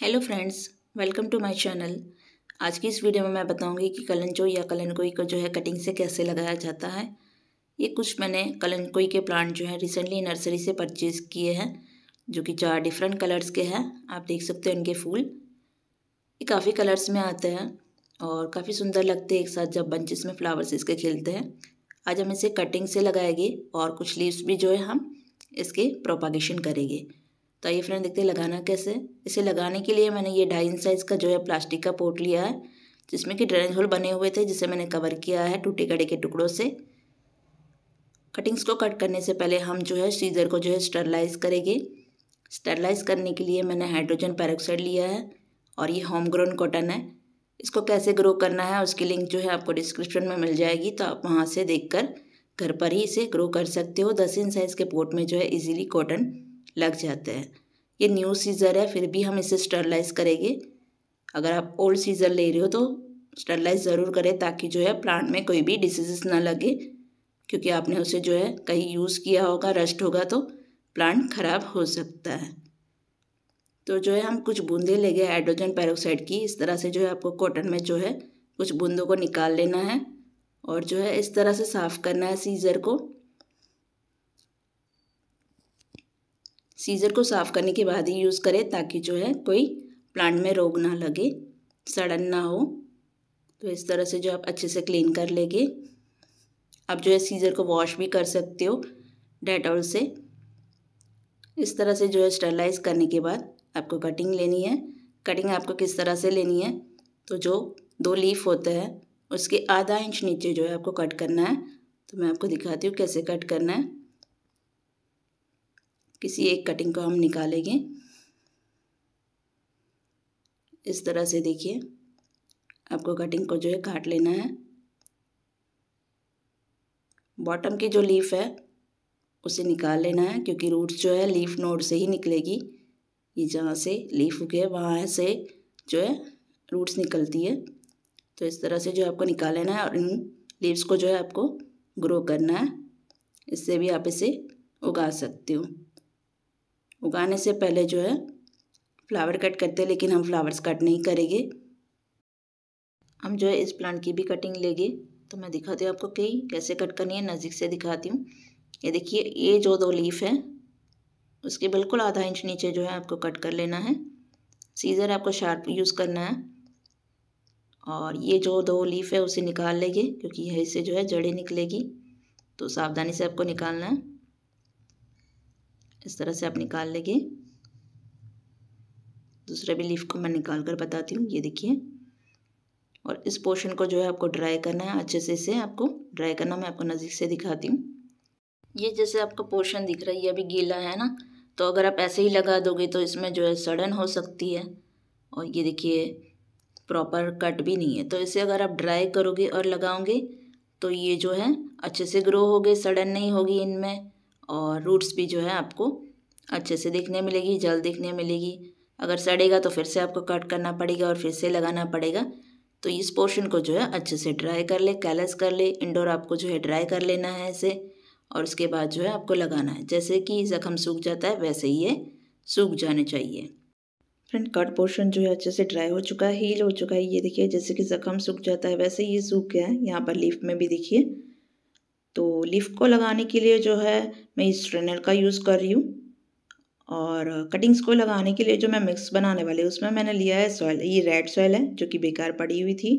hello friends welcome to my channel आज की इस वीडियो में मैं बताऊंगी कि कलनजोई या कलनकोई को जो है कटिंग से कैसे लगाया जाता है ये कुछ मैंने कलनकोई के प्लांट जो है रिसेंटली नर्सरी से परचेज़ किए हैं जो कि चार डिफरेंट कलर्स के हैं आप देख सकते हो इनके फूल ये काफ़ी कलर्स में आते हैं और काफ़ी सुंदर लगते हैं एक साथ जब बंचेस में फ्लावर्स इसके खिलते हैं आज हम इसे कटिंग से लगाएंगे और कुछ लीव्स भी जो है हम इसके प्रोपागेशन करेंगे तो आइए फ्रेंड देखते हैं लगाना कैसे इसे लगाने के लिए मैंने ये ढाई इंच साइज़ का जो है प्लास्टिक का पोट लिया है जिसमें कि ड्रेनेज होल बने हुए थे जिसे मैंने कवर किया है टूटे कड़े के टुकड़ों से कटिंग्स को कट करने से पहले हम जो है सीजर को जो है स्टरलाइज करेंगे स्टरलाइज करने के लिए मैंने हाइड्रोजन पैरोक्साइड लिया है और ये होम ग्रोन कॉटन है इसको कैसे ग्रो करना है उसकी लिंक जो है आपको डिस्क्रिप्शन में मिल जाएगी तो आप वहाँ से देखकर घर पर ही इसे ग्रो कर सकते हो दस इंच साइज़ के पोट में जो है इजीली कॉटन लग जाते हैं ये न्यू सीज़र है फिर भी हम इसे स्टरलाइज करेंगे अगर आप ओल्ड सीज़र ले रहे हो तो स्टरलाइज ज़रूर करें ताकि जो है प्लांट में कोई भी डिसीजेस ना लगे क्योंकि आपने उसे जो है कहीं यूज़ किया होगा रस्ट होगा तो प्लांट ख़राब हो सकता है तो जो है हम कुछ बूंदे ले गए हाइड्रोजन पैरोक्साइड की इस तरह से जो है आपको कॉटन में जो है कुछ बूंदों को निकाल लेना है और जो है इस तरह से साफ़ करना है सीज़र को सीज़र को साफ़ करने के बाद ही यूज़ करें ताकि जो है कोई प्लांट में रोग ना लगे सड़न ना हो तो इस तरह से जो आप अच्छे से क्लीन कर लेंगे आप जो है सीज़र को वॉश भी कर सकते हो डेटॉल से इस तरह से जो है स्टरलाइज करने के बाद आपको कटिंग लेनी है कटिंग आपको किस तरह से लेनी है तो जो दो लीफ होता है उसके आधा इंच नीचे जो है आपको कट करना है तो मैं आपको दिखाती हूँ कैसे कट करना है किसी एक कटिंग को हम निकालेंगे इस तरह से देखिए आपको कटिंग को जो है काट लेना है बॉटम की जो लीफ है उसे निकाल लेना है क्योंकि रूट्स जो है लीफ नोड से ही निकलेगी ये जहाँ से लीफ उगे वहाँ से जो है रूट्स निकलती है तो इस तरह से जो आपको निकाल लेना है और इन लीव्स को जो है आपको ग्रो करना है इससे भी आप इसे उगा सकते हो उगाने से पहले जो है फ्लावर कट करते हैं लेकिन हम फ्लावर्स कट नहीं करेंगे हम जो है इस प्लांट की भी कटिंग लेंगे तो मैं दिखाती हूँ आपको कि कैसे कट करनी है नज़दीक से दिखाती हूँ ये देखिए ये जो दो लीफ है उसके बिल्कुल आधा इंच नीचे जो है आपको कट कर लेना है सीज़र आपको शार्प यूज़ करना है और ये जो दो लीफ है उसे निकाल लेंगे क्योंकि यही से जो है जड़ें निकलेगी तो सावधानी से आपको निकालना है इस तरह से आप निकाल लेंगे दूसरे भी लीफ को मैं निकाल कर बताती हूँ ये देखिए और इस पोर्शन को जो है आपको ड्राई करना है अच्छे से इसे आपको ड्राई करना मैं आपको नज़दीक से दिखाती हूँ ये जैसे आपका पोर्शन दिख रहा है ये अभी गीला है ना तो अगर आप ऐसे ही लगा दोगे तो इसमें जो है सड़न हो सकती है और ये देखिए प्रॉपर कट भी नहीं है तो इसे अगर आप ड्राई करोगे और लगाओगे तो ये जो है अच्छे से ग्रो होगे सड़न नहीं होगी इनमें और रूट्स भी जो है आपको अच्छे से देखने मिलेगी जल देखने मिलेगी अगर सड़ेगा तो फिर से आपको कट करना पड़ेगा और फिर से लगाना पड़ेगा तो इस पोर्शन को जो है अच्छे से ड्राई कर ले कैलस कर ले इंडोर आपको जो है ड्राई कर लेना है इसे और उसके बाद जो है आपको लगाना है जैसे कि ज़ख़म सूख जाता है वैसे ही ये सूख जाने चाहिए फ्रेंड कट पोर्शन जो है अच्छे से ड्राई हो चुका है हील हो चुका है ये देखिए जैसे कि ज़ख़म सूख जाता है वैसे ये सूख गया है यहाँ पर लीफ में भी देखिए तो लिफ्ट को लगाने के लिए जो है मैं इस ट्रेनर का यूज़ कर रही हूँ और कटिंग्स को लगाने के लिए जो मैं मिक्स बनाने वाली हूँ उसमें मैंने लिया है सॉयल ये रेड सॉयल है जो कि बेकार पड़ी हुई थी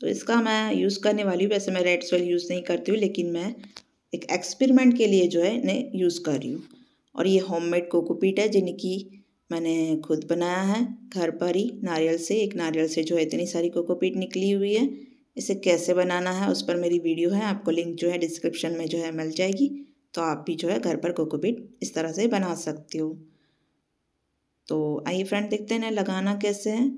तो इसका मैं यूज़ करने वाली हूँ वैसे मैं रेड सॉयल यूज़ नहीं करती हूँ लेकिन मैं एक एक्सपेरिमेंट के लिए जो है इन्हें यूज़ कर रही हूँ और ये होममेड कोकोपीट है जिनकी मैंने खुद बनाया है घर पर ही नारियल से एक नारियल से जो है इतनी सारी कोकोपीट निकली हुई है इसे कैसे बनाना है उस पर मेरी वीडियो है आपको लिंक जो है डिस्क्रिप्शन में जो है मिल जाएगी तो आप भी जो है घर पर कोकोपीट इस तरह से बना सकते हो तो आइए फ्रेंड देखते हैं लगाना कैसे है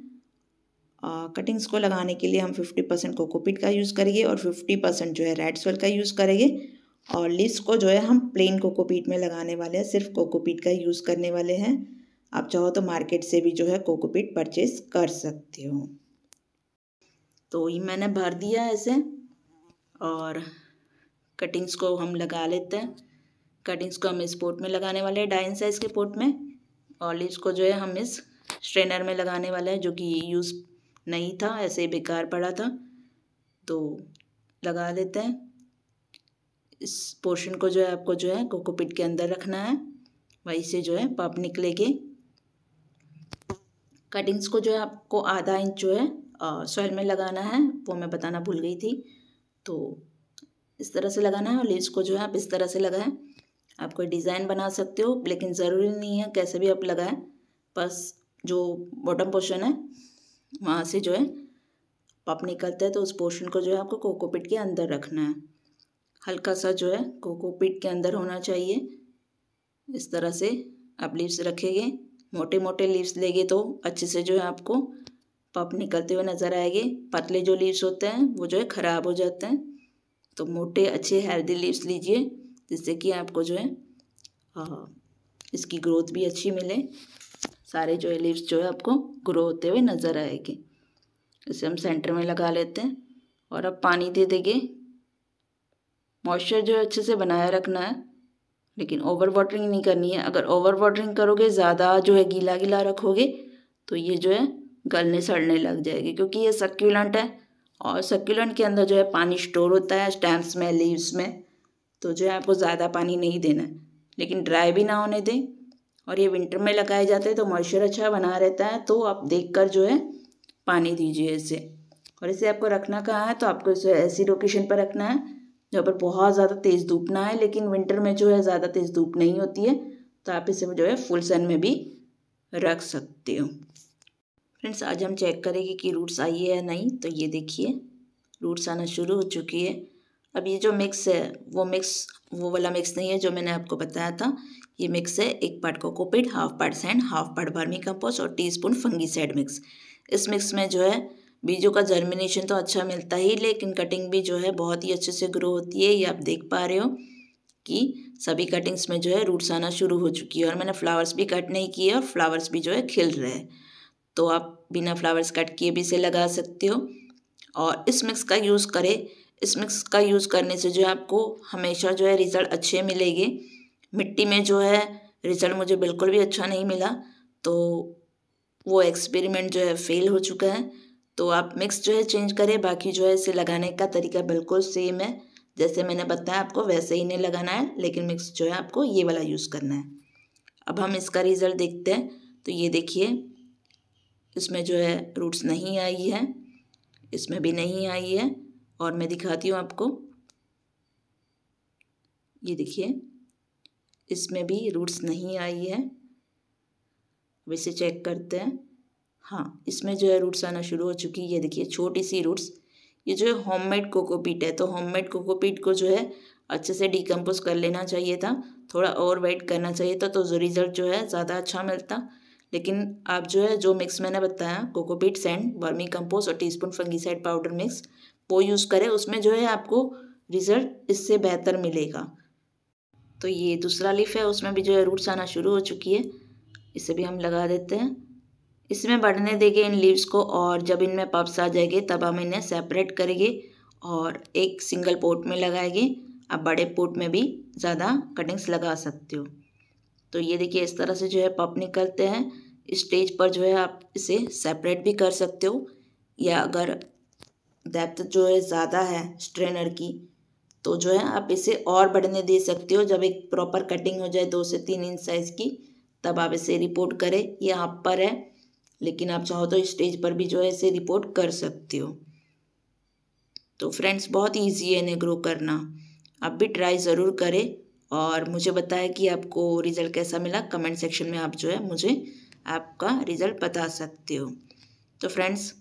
आ, कटिंग्स को लगाने के लिए हम 50 परसेंट कोकोपीट का यूज़ करेंगे और 50 परसेंट जो है रेड सोल का यूज़ करेंगे और लिप्स को जो है हम प्लेन कोकोपीट में लगाने वाले हैं सिर्फ कोकोपीट का यूज़ करने वाले हैं आप चाहो तो मार्केट से भी जो है कोकोपीट परचेज कर सकते हो तो ये मैंने भर दिया ऐसे और कटिंग्स को हम लगा लेते हैं कटिंग्स को हम इस पोर्ट में लगाने वाले हैं डाइन साइज़ के पोर्ट में और लीव्स को जो है हम इस स्ट्रेनर में लगाने वाले हैं जो कि यूज़ नहीं था ऐसे बेकार पड़ा था तो लगा देते हैं इस पोर्शन को जो है आपको जो है कोकोपिट के अंदर रखना है वहीं से जो है पप निकलेगी कटिंग्स को जो है आपको आधा इंच जो है सॉइल में लगाना है वो मैं बताना भूल गई थी तो इस तरह से लगाना है और लेस को जो है आप इस तरह से लगाएं आप कोई डिज़ाइन बना सकते हो लेकिन ज़रूरी नहीं है कैसे भी आप लगाएं बस जो बॉटम पोर्शन है वहाँ से जो है पप निकलता है तो उस पोर्शन को जो है आपको कोकोपिट के अंदर रखना है हल्का सा जो है कोकोपिट के अंदर होना चाहिए इस तरह से आप लीव्स रखेंगे मोटे मोटे लीव्स लेंगे तो अच्छे से जो है आपको पप तो निकलते हुए नज़र आएंगे पतले जो लीव्स होते हैं वो जो है ख़राब हो जाते हैं तो मोटे अच्छे हेल्दी लीव्स लीजिए जिससे कि आपको जो है इसकी ग्रोथ भी अच्छी मिले सारे जो है लीव्स जो है आपको ग्रो होते हुए नज़र आएगी इसे हम सेंटर में लगा लेते हैं और अब पानी दे देंगे मॉइस्चर जो है अच्छे से बनाए रखना है लेकिन ओवर वाटरिंग नहीं करनी है अगर ओवर वाटरिंग करोगे ज़्यादा जो है गीला गीला रखोगे तो ये जो है गलने सड़ने लग जाएगी क्योंकि ये सक्यूलेंट है और सक्यूलेंट के अंदर जो है पानी स्टोर होता है स्टैम्प्स में लीव्स में तो जो है आपको ज़्यादा पानी नहीं देना है लेकिन ड्राई भी ना होने दें और ये विंटर में लगाए जाते हैं तो मॉइस्चर अच्छा बना रहता है तो आप देख कर जो है पानी दीजिए इसे और इसे आपको रखना कहाँ है तो आपको इसे ऐसी लोकेशन पर रखना है जहाँ पर बहुत ज़्यादा तेज़ धूप ना है लेकिन विंटर में जो है ज़्यादा तेज़ धूप नहीं होती है तो आप इसे जो है फुल सन में भी रख सकते हो फ्रेंड्स आज हम चेक करेंगे कि रूट्स आई है या नहीं तो ये देखिए रूट्स आना शुरू हो चुकी है अब ये जो मिक्स है वो मिक्स वो वाला मिक्स नहीं है जो मैंने आपको बताया था ये मिक्स है एक part cocopeat half part sand half part vermi compost और टी स्पून फंगीसाइड मिक्स इस मिक्स में जो है बीजों का जर्मिनेशन तो अच्छा मिलता ही लेकिन कटिंग भी जो है बहुत ही अच्छे से ग्रो होती है ये आप देख पा रहे हो कि सभी कटिंग्स में जो है रूट्स आना शुरू हो चुकी है और मैंने फ्लावर्स भी कट नहीं किए और फ्लावर्स भी जो है खिल रहे हैं तो आप बिना फ्लावर्स कट किए भी इसे लगा सकते हो और इस मिक्स का यूज़ करें इस मिक्स का यूज़ करने से जो है आपको हमेशा जो है रिज़ल्ट अच्छे मिलेंगे मिट्टी में जो है रिज़ल्ट मुझे बिल्कुल भी अच्छा नहीं मिला तो वो एक्सपेरिमेंट जो है फेल हो चुका है तो आप मिक्स जो है चेंज करें बाकी जो है इसे लगाने का तरीका बिल्कुल सेम है जैसे मैंने बताया आपको वैसे ही नहीं लगाना है लेकिन मिक्स जो है आपको ये वाला यूज़ करना है अब हम इसका रिज़ल्ट देखते हैं तो ये देखिए इसमें जो है रूट्स नहीं आई है इसमें भी नहीं आई है और मैं दिखाती हूँ आपको ये देखिए इसमें भी रूट्स नहीं आई है वैसे चेक करते हैं हाँ इसमें जो है रूट्स आना शुरू हो चुकी है ये देखिए छोटी सी रूट्स ये जो है होममेड कोकोपीट है तो होममेड कोकोपीट को जो है अच्छे से डिकम्पोज कर लेना चाहिए था थोड़ा और वेट करना चाहिए था तो रिज़ल्ट जो है ज़्यादा अच्छा मिलता लेकिन आप जो है जो मिक्स मैंने बताया कोकोपीट सैंड वर्मी कंपोस्ट और टीस्पून फंगीसाइड पाउडर मिक्स वो यूज़ करें उसमें जो है आपको रिज़ल्ट इससे बेहतर मिलेगा तो ये दूसरा लीफ है उसमें भी जो है रूट्स आना शुरू हो चुकी है इसे भी हम लगा देते हैं इसमें बढ़ने देंगे इन लीव्स को और जब इनमें पप्स आ जाएंगे तब हम इन्हें सेपरेट करेंगे और एक सिंगल पोट में लगाएंगे आप बड़े पोट में भी ज़्यादा कटिंग्स लगा सकते हो तो ये देखिए इस तरह से जो है पप निकलते हैं स्टेज पर जो है आप इसे सेपरेट भी कर सकते हो या अगर डेप्थ जो है ज़्यादा है स्ट्रेनर की तो जो है आप इसे और बढ़ने दे सकते हो जब एक प्रॉपर कटिंग हो जाए दो से तीन इंच साइज़ की तब आप इसे रिपोर्ट करें ये आप पर है लेकिन आप चाहो तो स्टेज पर भी जो है इसे रिपोर्ट कर सकते हो तो फ्रेंड्स बहुत ईजी है इन्हें ग्रो करना आप भी ट्राई ज़रूर करें और मुझे बताएं कि आपको रिज़ल्ट कैसा मिला कमेंट सेक्शन में आप जो है मुझे आपका रिज़ल्ट बता सकते हो तो फ्रेंड्स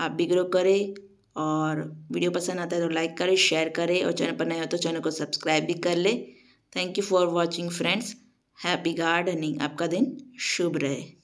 आप भी ग्रो करें और वीडियो पसंद आता है तो लाइक करें शेयर करें और चैनल पर नए हो तो चैनल को सब्सक्राइब भी कर ले thank you for watching friends happy gardening आपका दिन शुभ रहे